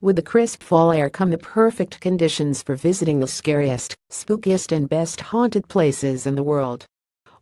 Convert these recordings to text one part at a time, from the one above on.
With the crisp fall air come the perfect conditions for visiting the scariest, spookiest and best haunted places in the world.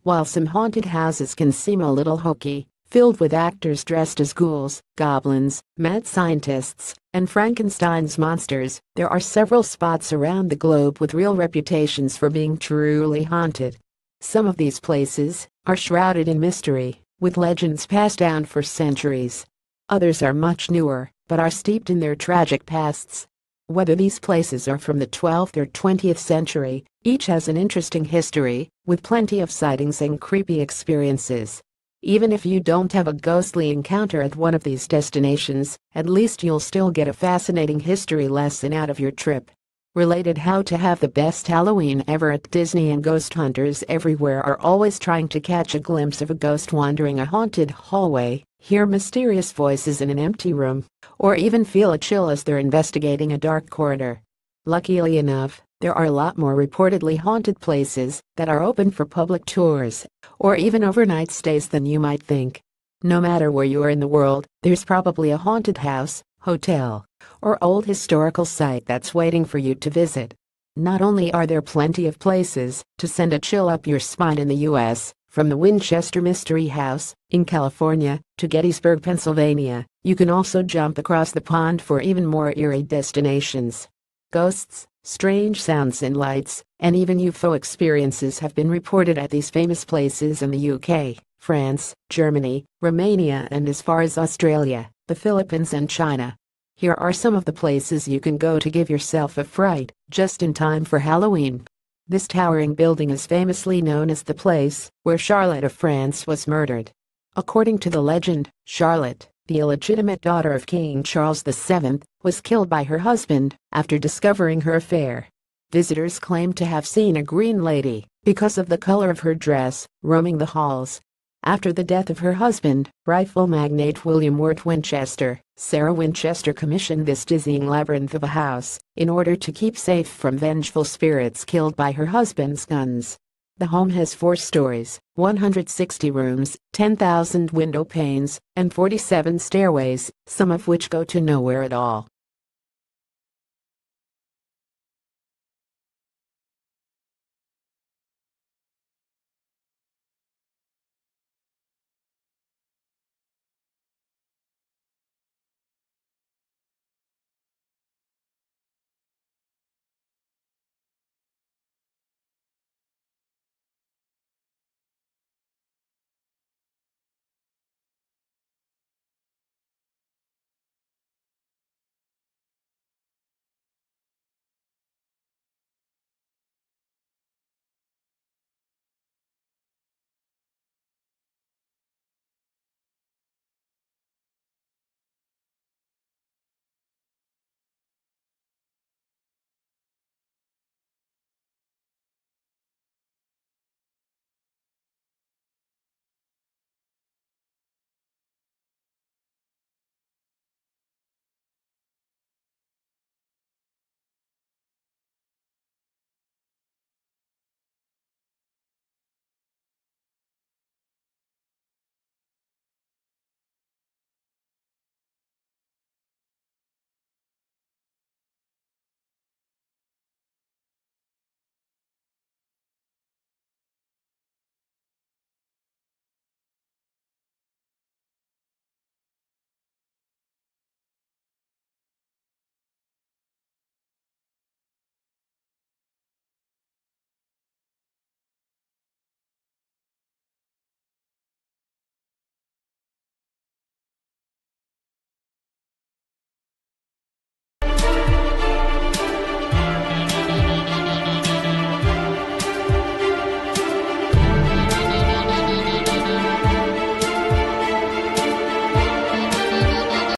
While some haunted houses can seem a little hokey, filled with actors dressed as ghouls, goblins, mad scientists, and Frankenstein's monsters, there are several spots around the globe with real reputations for being truly haunted. Some of these places are shrouded in mystery, with legends passed down for centuries. Others are much newer but are steeped in their tragic pasts. Whether these places are from the 12th or 20th century, each has an interesting history, with plenty of sightings and creepy experiences. Even if you don't have a ghostly encounter at one of these destinations, at least you'll still get a fascinating history lesson out of your trip. Related How to have the best Halloween ever at Disney and ghost hunters everywhere are always trying to catch a glimpse of a ghost wandering a haunted hallway hear mysterious voices in an empty room, or even feel a chill as they're investigating a dark corridor. Luckily enough, there are a lot more reportedly haunted places that are open for public tours or even overnight stays than you might think. No matter where you are in the world, there's probably a haunted house, hotel, or old historical site that's waiting for you to visit. Not only are there plenty of places to send a chill up your spine in the US, from the Winchester Mystery House, in California, to Gettysburg, Pennsylvania, you can also jump across the pond for even more eerie destinations. Ghosts, strange sounds and lights, and even UFO experiences have been reported at these famous places in the UK, France, Germany, Romania, and as far as Australia, the Philippines, and China. Here are some of the places you can go to give yourself a fright, just in time for Halloween. This towering building is famously known as the place where Charlotte of France was murdered. According to the legend, Charlotte, the illegitimate daughter of King Charles VII, was killed by her husband after discovering her affair. Visitors claim to have seen a green lady, because of the color of her dress, roaming the halls. After the death of her husband, rifle magnate William Wirt Winchester Sarah Winchester commissioned this dizzying labyrinth of a house in order to keep safe from vengeful spirits killed by her husband's guns. The home has four stories, 160 rooms, 10,000 window panes, and 47 stairways, some of which go to nowhere at all.